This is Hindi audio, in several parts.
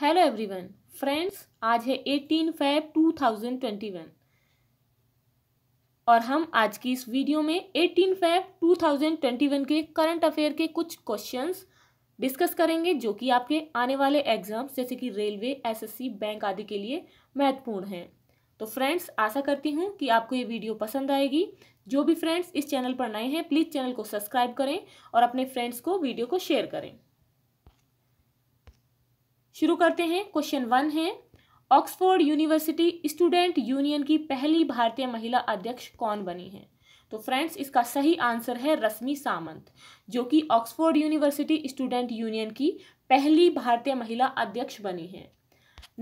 हेलो एवरीवन फ्रेंड्स आज है एटीन फेब वन और हम आज की इस वीडियो में एटीन फेब वन के करंट अफेयर के कुछ क्वेश्चंस डिस्कस करेंगे जो कि आपके आने वाले एग्जाम्स जैसे कि रेलवे एसएससी बैंक आदि के लिए महत्वपूर्ण हैं तो फ्रेंड्स आशा करती हूँ कि आपको ये वीडियो पसंद आएगी जो भी फ्रेंड्स इस चैनल पर नए हैं प्लीज़ चैनल को सब्सक्राइब करें और अपने फ्रेंड्स को वीडियो को शेयर करें शुरू करते हैं क्वेश्चन वन है ऑक्सफोर्ड यूनिवर्सिटी स्टूडेंट यूनियन की पहली भारतीय महिला अध्यक्ष कौन बनी है तो फ्रेंड्स इसका सही आंसर है रश्मि सामंत जो कि ऑक्सफोर्ड यूनिवर्सिटी स्टूडेंट यूनियन की पहली भारतीय महिला अध्यक्ष बनी है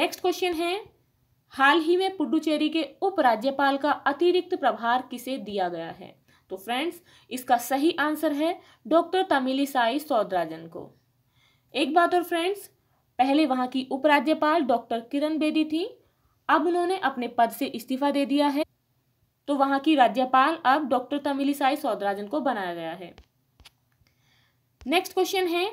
नेक्स्ट क्वेश्चन है हाल ही में पुडुचेरी के उपराज्यपाल का अतिरिक्त प्रभार किसे दिया गया है तो फ्रेंड्स इसका सही आंसर है डॉक्टर तमिलीसाई सौदराजन को एक बात और फ्रेंड्स पहले वहां की उपराज्यपाल डॉक्टर किरण बेदी थी अब उन्होंने अपने पद से इस्तीफा दे दिया है तो वहां की राज्यपाल अब डॉक्टर तमिलिसाई सौदराजन को बनाया गया है नेक्स्ट क्वेश्चन है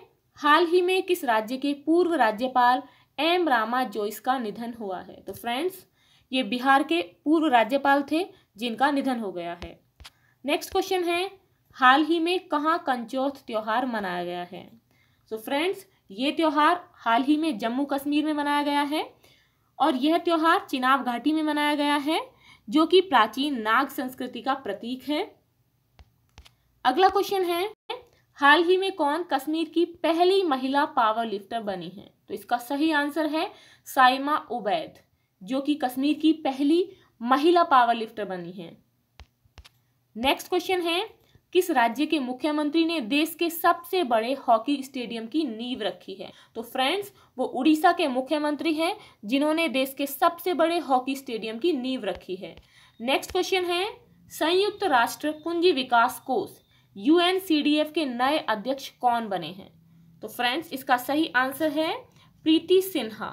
हाल ही में किस राज्य के पूर्व राज्यपाल एम रामा जोइस का निधन हुआ है तो फ्रेंड्स ये बिहार के पूर्व राज्यपाल थे जिनका निधन हो गया है नेक्स्ट क्वेश्चन है हाल ही में कहाँ कंचौथ त्यौहार मनाया गया है सो so फ्रेंड्स ये त्यौहार हाल ही में जम्मू कश्मीर में मनाया गया है और यह त्यौहार चिनाब घाटी में मनाया गया है जो कि प्राचीन नाग संस्कृति का प्रतीक है अगला क्वेश्चन है हाल ही में कौन कश्मीर की पहली महिला पावर लिफ्टर बनी है तो इसका सही आंसर है साइमा उबैद जो कि कश्मीर की पहली महिला पावर लिफ्टर बनी है नेक्स्ट क्वेश्चन है किस राज्य के मुख्यमंत्री ने देश के सबसे बड़े हॉकी स्टेडियम की नींव रखी है तो फ्रेंड्स वो उड़ीसा के मुख्यमंत्री हैं जिन्होंने देश के सबसे बड़े हॉकी स्टेडियम की नींव रखी है नेक्स्ट क्वेश्चन है संयुक्त राष्ट्र पूंजी विकास कोष यूएनसीडीएफ के नए अध्यक्ष कौन बने हैं तो फ्रेंड्स इसका सही आंसर है प्रीति सिन्हा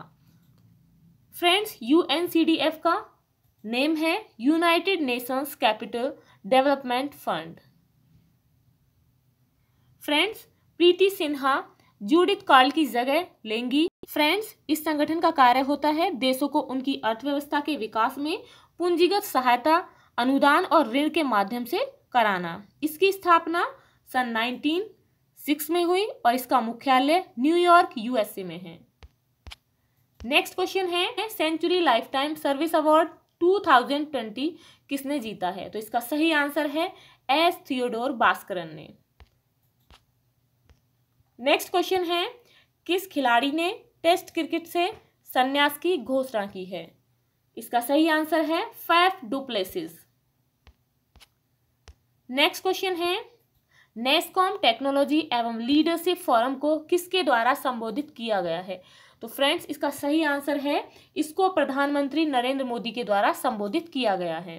फ्रेंड्स यूएनसीडीएफ का नेम है United Nations Capital Development Fund friends Preeti Sinha Judith Karl की जगह लेंगी फ्रेंड्स इस संगठन का कार्य होता है देशों को उनकी अर्थव्यवस्था के विकास में पूंजीगत सहायता अनुदान और ऋण के माध्यम से कराना इसकी स्थापना सन 196 में हुई और इसका मुख्यालय न्यूयॉर्क यूएसए में है नेक्स्ट क्वेश्चन है century life time service award 2020 किसने जीता है तो इसका सही आंसर है एस थियोडोर बास्करन ने नेक्स्ट क्वेश्चन है किस खिलाड़ी ने टेस्ट क्रिकेट से संन्यास की घोषणा की है इसका सही आंसर है फैफ डुप्लेसिस नेक्स्ट क्वेश्चन है नेस्कॉम टेक्नोलॉजी एवं लीडरशिप फोरम को किसके द्वारा संबोधित किया गया है तो फ्रेंड्स इसका सही आंसर है इसको प्रधानमंत्री नरेंद्र मोदी के द्वारा संबोधित किया गया है